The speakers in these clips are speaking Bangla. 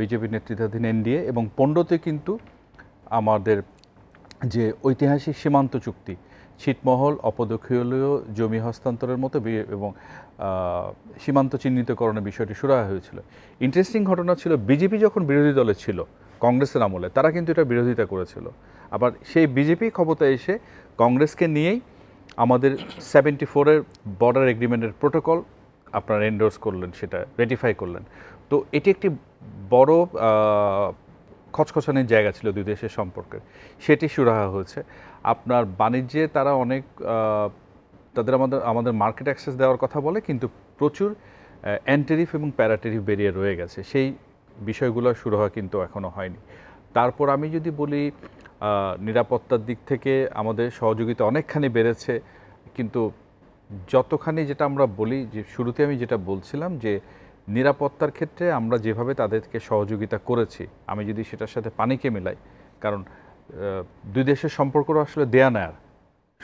বিজেপি নেতৃত্বাধীন এনডিএ এবং পণ্ডতে কিন্তু আমাদের যে ঐতিহাসিক সীমান্ত চুক্তি ছিটমহল অপদক্ষীয় জমি হস্তান্তরের মতো এবং সীমান্ত চিহ্নিতকরণের বিষয়টি সুরাহা হয়েছিল ইন্টারেস্টিং ঘটনা ছিল বিজেপি যখন বিরোধী দলে ছিল কংগ্রেসের আমলে তারা কিন্তু এটা বিরোধিতা করেছিল আবার সেই বিজেপি ক্ষমতায় এসে কংগ্রেসকে নিয়েই আমাদের সেভেন্টি ফোরের বর্ডার এগ্রিমেন্টের প্রোটোকল আপনারা এন্ডোর্স করলেন সেটা রেটিফাই করলেন তো এটি একটি বড় খচখচানির জায়গা ছিল দুই দেশের সম্পর্কের সেটি সুরাহা হয়েছে আপনার বাণিজ্যে তারা অনেক তাদের আমাদের আমাদের মার্কেট অ্যাক্সেস দেওয়ার কথা বলে কিন্তু প্রচুর অ্যান্টেরিফ এবং প্যারাটেরিফ বেরিয়ে রয়ে গেছে সেই বিষয়গুলো শুরু হওয়া কিন্তু এখনও হয়নি তারপর আমি যদি বলি নিরাপত্তার দিক থেকে আমাদের সহযোগিতা অনেকখানি বেড়েছে কিন্তু যতখানি যেটা আমরা বলি যে শুরুতে আমি যেটা বলছিলাম যে নিরাপত্তার ক্ষেত্রে আমরা যেভাবে তাদেরকে সহযোগিতা করেছি আমি যদি সেটার সাথে পানিকে মিলাই কারণ দুই দেশের সম্পর্কটা আসলে দেয়া নেয়ার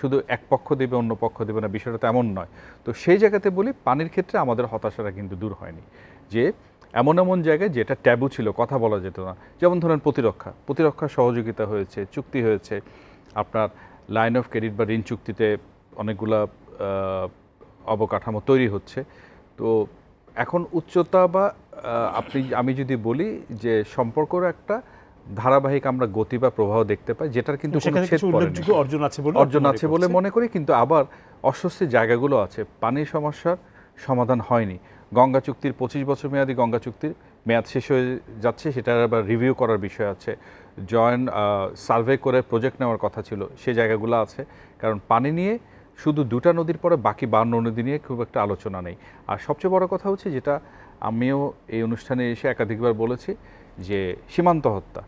শুধু এক পক্ষ দেবে অন্য পক্ষ দেবে না বিষয়টা তো এমন নয় তো সেই জায়গাতে বলি পানির ক্ষেত্রে আমাদের হতাশাটা কিন্তু দূর হয়নি যে এমন এমন জায়গায় যেটা ট্যাবু ছিল কথা বলা যেত না যেমন ধরেন প্রতিরক্ষা প্রতিরক্ষা সহযোগিতা হয়েছে চুক্তি হয়েছে আপনার লাইন অফ ক্রেডিট বা ঋণ চুক্তিতে অনেকগুলা অবকাঠামো তৈরি হচ্ছে তো এখন উচ্চতা বা আপনি আমি যদি বলি যে সম্পর্কর একটা ধারাবাহিক আমরা গতি বা প্রবাহ দেখতে পাই যেটার কিন্তু অর্জন আছে বলে অর্জন আছে বলে মনে করি কিন্তু আবার অস্বস্তির জায়গাগুলো আছে পানি সমস্যার সমাধান হয়নি গঙ্গা চুক্তির পঁচিশ বছর মেয়াদি গঙ্গা চুক্তির মেয়াদ শেষ হয়ে যাচ্ছে সেটার আবার রিভিউ করার বিষয় আছে জয়েন্ট সার্ভে করে প্রজেক্ট নেওয়ার কথা ছিল সে জায়গাগুলো আছে কারণ পানি নিয়ে শুধু দুটা নদীর পরে বাকি বান্ন নদী নিয়ে খুব একটা আলোচনা নেই আর সবচেয়ে বড় কথা হচ্ছে যেটা আমিও এই অনুষ্ঠানে এসে একাধিকবার বলেছি যে সীমান্ত হত্যা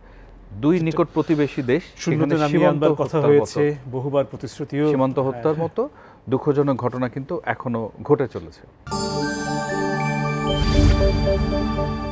দুই নিকট প্রতিবেশী দেশ সীমান্ত কথা হয়েছে বহুবার প্রতিশ্রুতিও সীমান্ত হত্যার হ্যাঁ। মতো দুঃখজনক ঘটনা কিন্তু এখনো ঘটে চলেছে